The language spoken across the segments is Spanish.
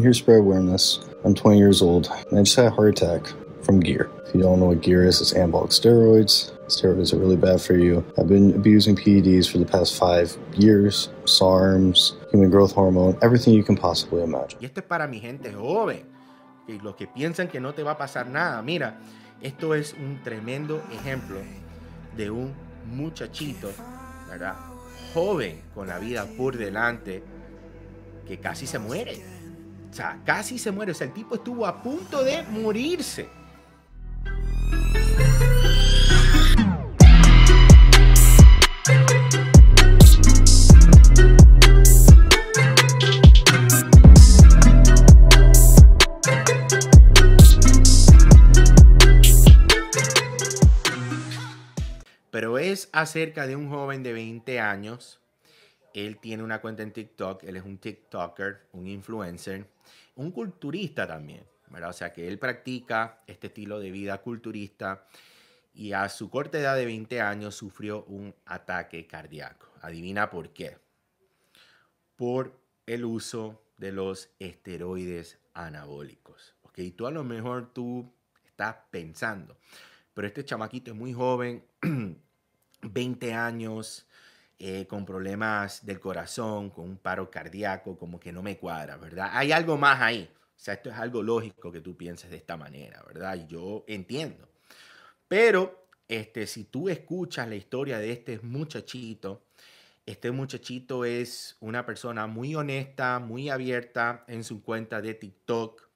Here's for awareness. I'm 20 years old, and I just had a heart attack from gear. If you don't know what gear is, it's anabolic steroids. Steroids are really bad for you. I've been abusing PEDs for the past five years. SARMs, human growth hormone, everything you can possibly imagine. Y esto es para mi gente joven, que los que piensan que no te va a pasar nada. Mira, esto es un tremendo ejemplo de un muchachito, ¿verdad? Joven, con la vida por delante, que casi se muere. O sea, casi se muere. O sea, el tipo estuvo a punto de morirse. Pero es acerca de un joven de 20 años él tiene una cuenta en TikTok, él es un TikToker, un influencer, un culturista también, O sea que él practica este estilo de vida culturista y a su corta edad de 20 años sufrió un ataque cardíaco. Adivina por qué. Por el uso de los esteroides anabólicos. Ok, tú a lo mejor tú estás pensando, pero este chamaquito es muy joven, 20 años, eh, con problemas del corazón, con un paro cardíaco, como que no me cuadra, ¿verdad? Hay algo más ahí. O sea, esto es algo lógico que tú pienses de esta manera, ¿verdad? yo entiendo. Pero este, si tú escuchas la historia de este muchachito, este muchachito es una persona muy honesta, muy abierta en su cuenta de TikTok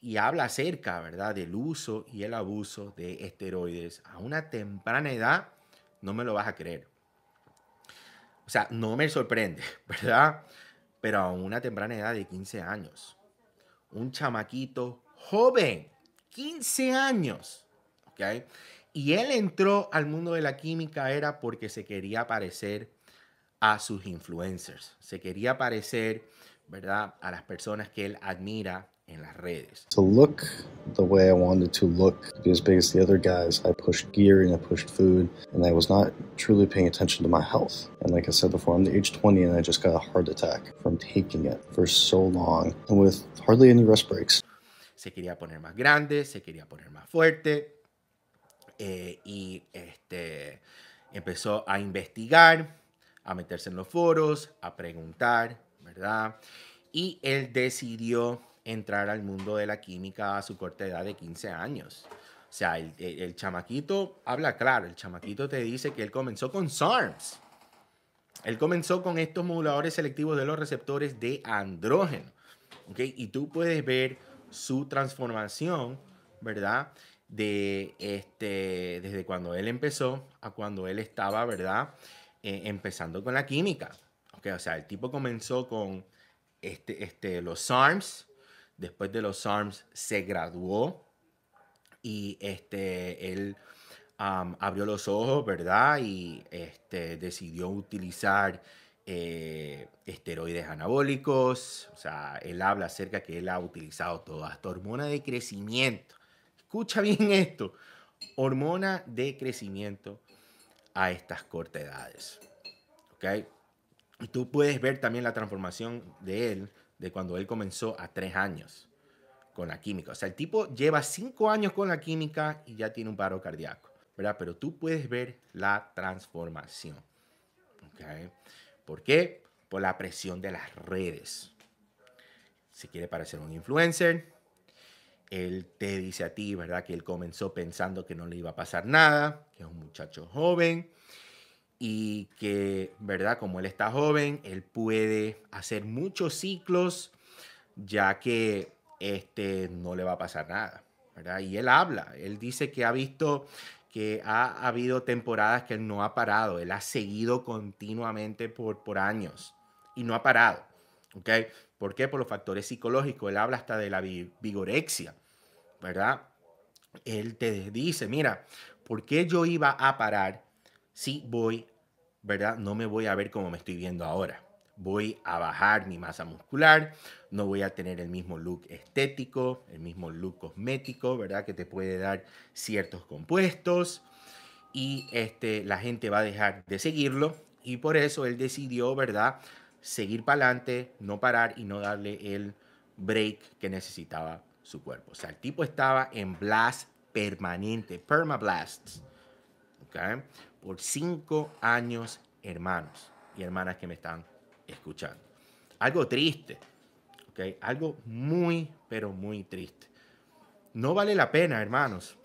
y habla acerca, ¿verdad?, del uso y el abuso de esteroides a una temprana edad, no me lo vas a creer. O sea, no me sorprende, ¿verdad? Pero a una temprana edad de 15 años, un chamaquito joven, 15 años, ¿ok? Y él entró al mundo de la química era porque se quería parecer a sus influencers, se quería parecer, ¿verdad? A las personas que él admira, en las redes. To look the way I wanted to look, be as big as the other guys, I pushed gear and I pushed food, and I was not truly paying attention to my health. And like I said before, I'm the age 20 and I just got a heart attack from taking it for so long and with hardly any rest breaks. Se quería poner más grande, se quería poner más fuerte eh, y este, empezó a investigar, a meterse en los foros, a preguntar, ¿verdad? Y él decidió entrar al mundo de la química a su corta edad de 15 años. O sea, el, chamaquito habla claro, el chamaquito te dice que él comenzó con SARMs. Él comenzó con estos moduladores selectivos de los receptores de andrógeno. Y tú puedes ver su transformación, ¿verdad? De este, desde cuando él empezó a cuando él estaba, ¿verdad? Eh, empezando con la química. O sea, el tipo comenzó con este, este, los SARMs, después de los SARMs, se graduó y este, él abrió los ojos, ¿verdad? Y este, decidió utilizar eh, esteroides anabólicos. O sea, él habla acerca que él ha utilizado toda esta hormona de crecimiento. Escucha bien esto. Hormona de crecimiento a estas cortas edades. ¿Ok? Y tú puedes ver también la transformación de él de cuando él comenzó a tres años con la química. O sea, el tipo lleva cinco años con la química y ya tiene un paro cardíaco, ¿verdad? Pero tú puedes ver la transformación. ¿okay? ¿Por qué? Por la presión de las redes. Si quiere parecer un influencer, él te dice a ti, ¿verdad? Que él comenzó pensando que no le iba a pasar nada, que es un muchacho joven, y que, ¿verdad? Como él está joven, él puede hacer muchos ciclos, ya que este, no le va a pasar nada, ¿verdad? Y él habla, él dice que ha visto que ha habido temporadas que él no ha parado, él ha seguido continuamente por, por años y no ha parado, ¿ok? ¿Por qué? Por los factores psicológicos, él habla hasta de la vigorexia, ¿verdad? Él te dice, mira, ¿por qué yo iba a parar sí voy, ¿verdad? No me voy a ver como me estoy viendo ahora. Voy a bajar mi masa muscular, no voy a tener el mismo look estético, el mismo look cosmético, ¿verdad? Que te puede dar ciertos compuestos y este, la gente va a dejar de seguirlo y por eso él decidió, ¿verdad? Seguir para adelante, no parar y no darle el break que necesitaba su cuerpo. O sea, el tipo estaba en blast permanente, permablasts. ¿okay? por cinco años, hermanos y hermanas que me están escuchando. Algo triste, ¿ok? Algo muy, pero muy triste. No vale la pena, hermanos.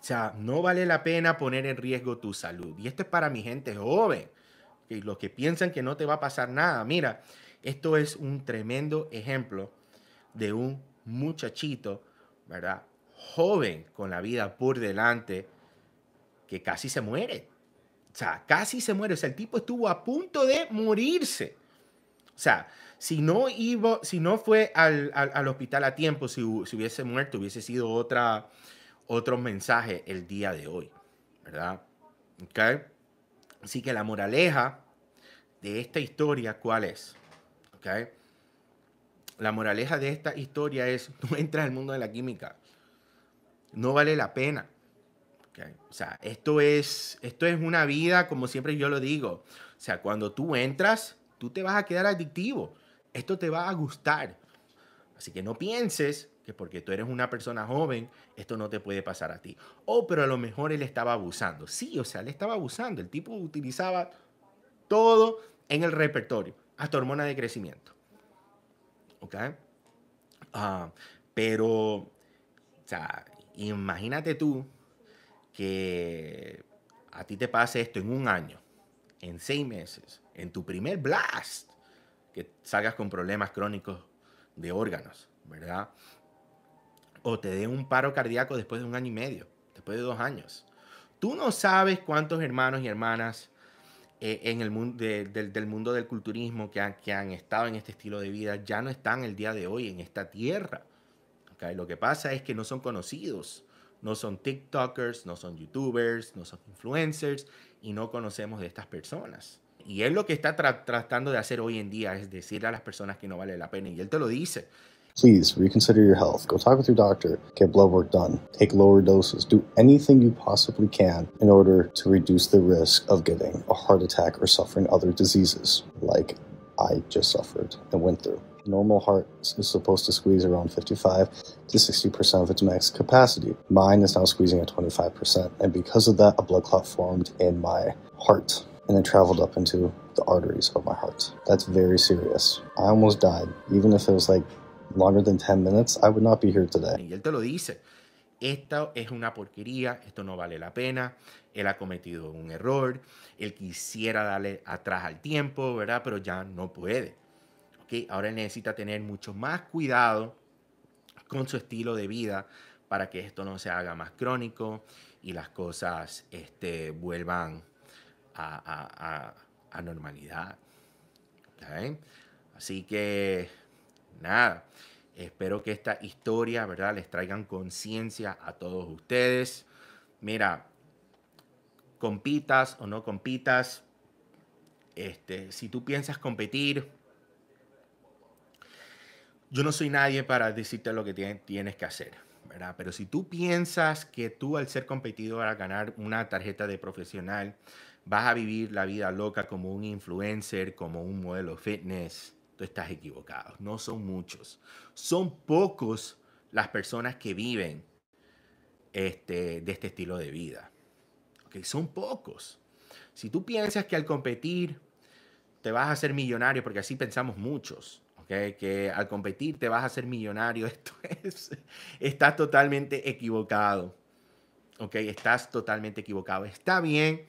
O sea, no vale la pena poner en riesgo tu salud. Y esto es para mi gente joven, y los que piensan que no te va a pasar nada. Mira, esto es un tremendo ejemplo de un muchachito, ¿verdad? Joven con la vida por delante que casi se muere. O sea, casi se muere. O sea, el tipo estuvo a punto de morirse. O sea, si no, si no fue al, hospital a tiempo, si, hubiese muerto, hubiese sido otra, otro mensaje el día de hoy. ¿Verdad? ¿Ok? Así que la moraleja de esta historia, ¿cuál es? ¿Ok? La moraleja de esta historia es, no entras al mundo de la química. No vale la pena. O sea, esto es, esto es una vida, como siempre yo lo digo. O sea, cuando tú entras, tú te vas a quedar adictivo. Esto te va a gustar. Así que no pienses que porque tú eres una persona joven, esto no te puede pasar a ti. Oh, pero a lo mejor él estaba abusando. Sí, o sea, él estaba abusando. El tipo utilizaba todo en el repertorio, hasta hormona de crecimiento. ¿Ok? Ah, pero, o sea, imagínate tú que a ti te pase esto en un año, en seis meses, en tu primer blast, que salgas con problemas crónicos de órganos, ¿verdad? O te dé un paro cardíaco después de un año y medio, después de dos años. Tú no sabes cuántos hermanos y hermanas eh, en el mundo del mundo del culturismo que han, estado en este estilo de vida ya no están el día de hoy en esta tierra. Lo que pasa es que no son conocidos no son TikTokers, no son YouTubers, no son influencers y no conocemos de estas personas. Y él lo que está tra tratando de hacer hoy en día es decir a las personas que no vale la pena y él te lo dice. Please reconsider your health. Go talk with your doctor. Get blood work done. Take lower doses. Do anything you possibly can in order to reduce the risk of getting a heart attack or suffering other diseases like I just suffered and went through. normal heart is supposed to squeeze around 55 to 60% of its max capacity. Mine is now squeezing at 25%, and because of that, a blood clot formed in my heart and it traveled up into the arteries of my heart. That's very serious. I almost died. Even if it was like longer than 10 minutes, I would not be here today. Y él te lo dice. Esta es una porquería, esto no vale la pena, él ha cometido un error, él quisiera darle atrás al tiempo, ¿verdad? Pero ya no puede que ahora necesita tener mucho más cuidado con su estilo de vida para que esto no se haga más crónico y las cosas este, vuelvan a, normalidad. Así que, nada, espero que esta historia, ¿verdad? Les traigan conciencia a todos ustedes. Mira, compitas o no compitas, este, si tú piensas competir, yo no soy nadie para decirte lo que tienes que hacer, ¿verdad? Pero si tú piensas que tú al ser competidor, a ganar una tarjeta de profesional, vas a vivir la vida loca como un influencer, como un modelo fitness, tú estás equivocado. No son muchos. Son pocos las personas que viven este, de este estilo de vida. ¿Okay? Son pocos. Si tú piensas que al competir te vas a ser millonario, porque así pensamos muchos, que al competir te vas a ser millonario. Esto es, Estás totalmente equivocado. ¿ok? Estás totalmente equivocado. Está bien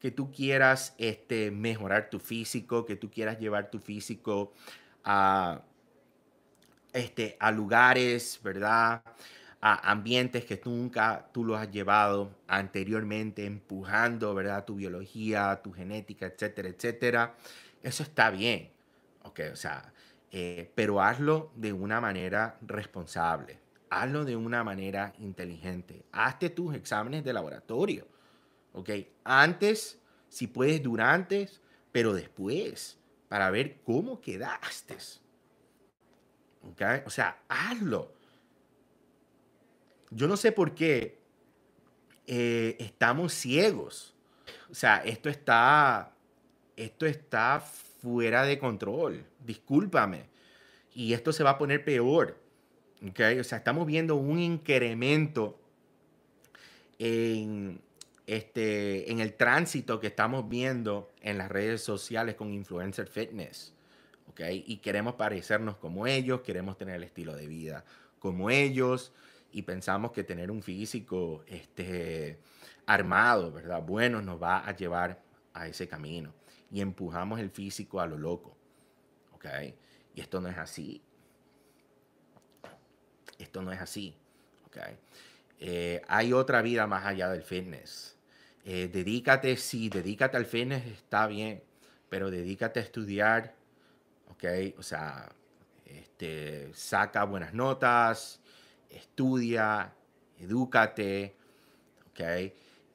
que tú quieras este, mejorar tu físico, que tú quieras llevar tu físico a, este, a lugares, ¿verdad? A ambientes que nunca tú los has llevado anteriormente, empujando, ¿verdad? Tu biología, tu genética, etcétera, etcétera. Eso está bien, ¿ok? O sea, eh, pero hazlo de una manera responsable, hazlo de una manera inteligente, hazte tus exámenes de laboratorio, ¿ok? Antes, si puedes, durante, pero después, para ver cómo quedaste, ¿ok? O sea, hazlo. Yo no sé por qué eh, estamos ciegos. O sea, esto está, esto está fuera de control. Discúlpame. Y esto se va a poner peor. ¿okay? O sea, estamos viendo un incremento en, este, en el tránsito que estamos viendo en las redes sociales con influencer fitness. ¿okay? Y queremos parecernos como ellos, queremos tener el estilo de vida como ellos y pensamos que tener un físico este, armado, ¿verdad? Bueno, nos va a llevar a ese camino y empujamos el físico a lo loco. ¿Ok? Y esto no es así. Esto no es así. ¿Ok? Eh, hay otra vida más allá del fitness. Eh, dedícate, sí, dedícate al fitness, está bien, pero dedícate a estudiar, ¿ok? O sea, este, saca buenas notas, estudia, edúcate, ¿ok?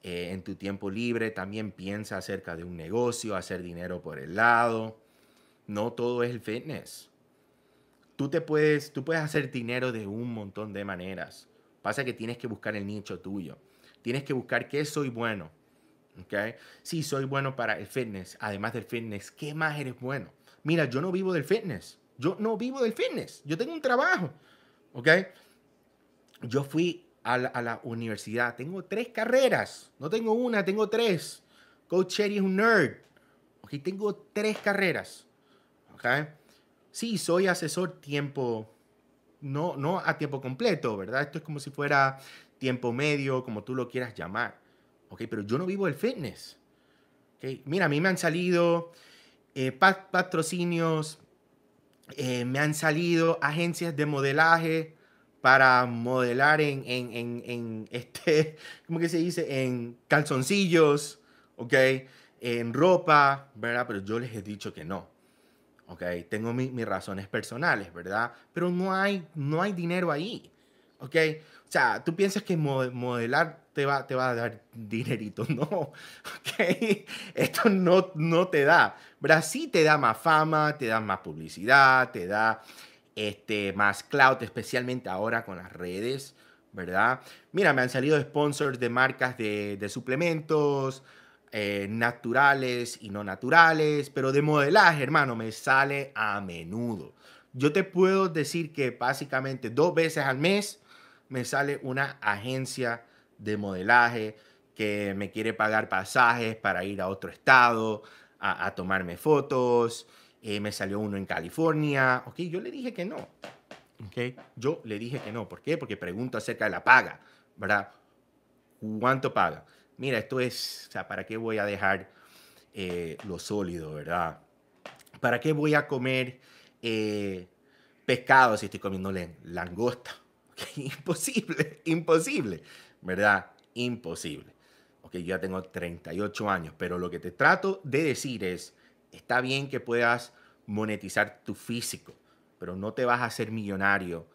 Eh, en tu tiempo libre también piensa acerca de un negocio, hacer dinero por el lado. No todo es el fitness. Tú, te puedes, tú puedes hacer dinero de un montón de maneras. Pasa que tienes que buscar el nicho tuyo. Tienes que buscar qué soy bueno. ¿Okay? si soy bueno para el fitness. Además del fitness, ¿qué más eres bueno? Mira, yo no vivo del fitness. Yo no vivo del fitness. Yo tengo un trabajo. okay Yo fui a la, universidad. Tengo tres carreras, no tengo una, tengo tres. Coach y es un nerd. Okay, tengo tres carreras. Okay. Sí, soy asesor tiempo, no, no a tiempo completo, ¿verdad? Esto es como si fuera tiempo medio, como tú lo quieras llamar. Ok, pero yo no vivo el fitness. Okay. Mira, a mí me han salido eh, patrocinios, eh, me han salido agencias de modelaje, para modelar en, en, en, este, ¿cómo que se dice? En calzoncillos, ¿ok? En ropa, ¿verdad? Pero yo les he dicho que no. ¿Ok? Tengo mis razones personales, ¿verdad? Pero no hay, no hay dinero ahí. ¿Ok? O sea, tú piensas que modelar te va, te va a dar dinerito. No. ¿Ok? Esto no, no te da. Brasil Sí te da más fama, te da más publicidad, te da este, más cloud, especialmente ahora con las redes, ¿verdad? Mira, me han salido sponsors de marcas de, suplementos, eh, naturales y no naturales, pero de modelaje, hermano, me sale a menudo. Yo te puedo decir que básicamente dos veces al mes me sale una agencia de modelaje que me quiere pagar pasajes para ir a otro estado a, a tomarme fotos. Eh, me salió uno en California, ok, yo le dije que no, ok, yo le dije que no, ¿por qué? Porque pregunto acerca de la paga, ¿verdad? ¿Cuánto paga? Mira, esto es, o sea, ¿para qué voy a dejar eh, lo sólido, verdad? ¿Para qué voy a comer eh, pescado si estoy comiendo langosta? imposible, imposible, ¿verdad? Imposible. Ok, yo ya tengo 38 años, pero lo que te trato de decir es, está bien que puedas monetizar tu físico, pero no te vas a ser millonario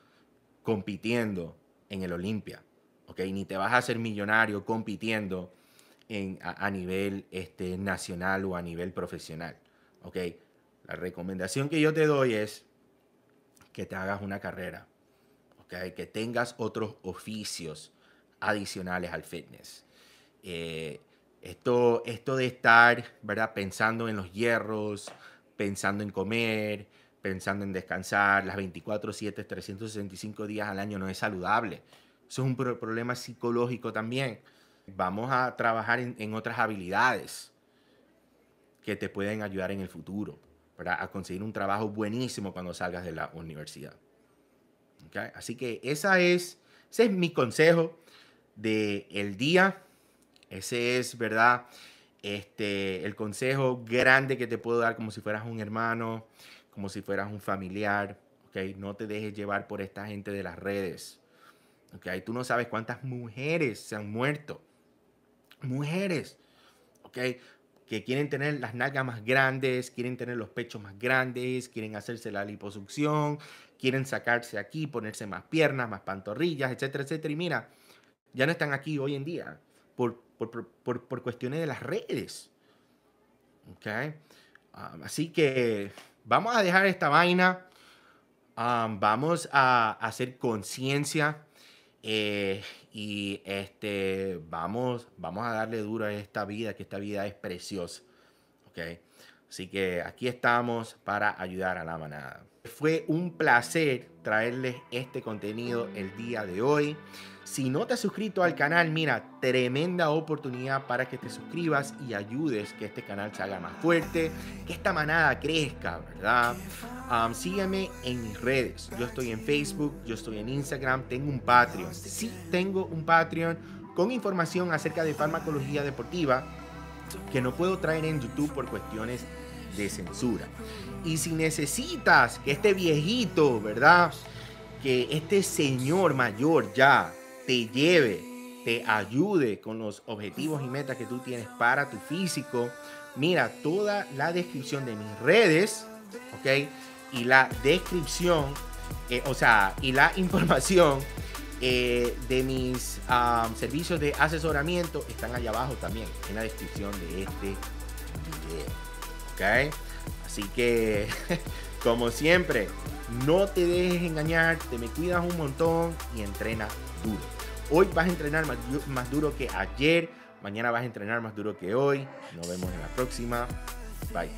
compitiendo en el Olimpia, ¿ok? Ni te vas a ser millonario compitiendo en, a, nivel este, nacional o a nivel profesional, ¿ok? La recomendación que yo te doy es que te hagas una carrera, ¿ok? Que tengas otros oficios adicionales al fitness. Eh, esto, esto de estar, ¿verdad? Pensando en los hierros, pensando en comer, pensando en descansar, las 24, 7, 365 días al año no es saludable. Eso es un problema psicológico también. Vamos a trabajar en, otras habilidades que te pueden ayudar en el futuro, para A conseguir un trabajo buenísimo cuando salgas de la universidad. Así que esa es, ese es mi consejo del el día ese es, ¿verdad? Este, el consejo grande que te puedo dar como si fueras un hermano, como si fueras un familiar, ¿ok? No te dejes llevar por esta gente de las redes, ¿ok? Tú no sabes cuántas mujeres se han muerto, mujeres, ¿ok? Que quieren tener las nalgas más grandes, quieren tener los pechos más grandes, quieren hacerse la liposucción, quieren sacarse aquí, ponerse más piernas, más pantorrillas, etcétera, etcétera. Y mira, ya no están aquí hoy en día por por, cuestiones de las redes. Okay. Ah, así que vamos a dejar esta vaina. Ah, vamos a hacer conciencia. Eh, y este, vamos, vamos a darle duro a esta vida, que esta vida es preciosa. Okay. Así que aquí estamos para ayudar a la manada. Fue un placer traerles este contenido el día de hoy. Si no te has suscrito al canal, mira, tremenda oportunidad para que te suscribas y ayudes que este canal se haga más fuerte, que esta manada crezca, ¿verdad? sígueme en mis redes. Yo estoy en Facebook, yo estoy en Instagram, tengo un Patreon. Sí, tengo un Patreon con información acerca de farmacología deportiva que no puedo traer en YouTube por cuestiones de censura. Y si necesitas que este viejito, ¿verdad? Que este señor mayor ya te lleve, te ayude con los objetivos y metas que tú tienes para tu físico, mira toda la descripción de mis redes, ¿ok? Y la descripción, eh, o sea, y la información eh, de mis servicios de asesoramiento están allá abajo también, en la descripción de este video, ¿ok? Así que, como siempre, no te dejes engañar, te me cuidas un montón y entrena duro. Hoy vas a entrenar más, más duro que ayer, mañana vas a entrenar más duro que hoy. Nos vemos en la próxima. Bye.